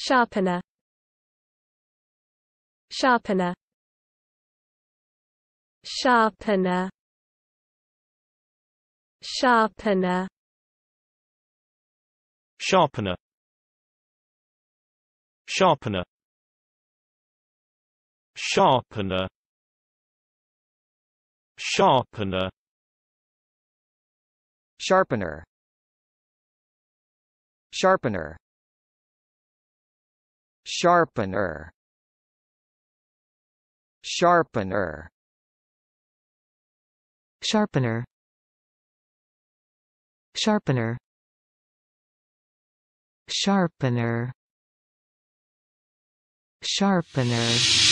Sharpener Sharpener Sharpener Sharpener Sharpener Sharpener Sharpener Sharpener Sharpener Sharpener Sharpener Sharpener Sharpener Sharpener Sharpener Sharpener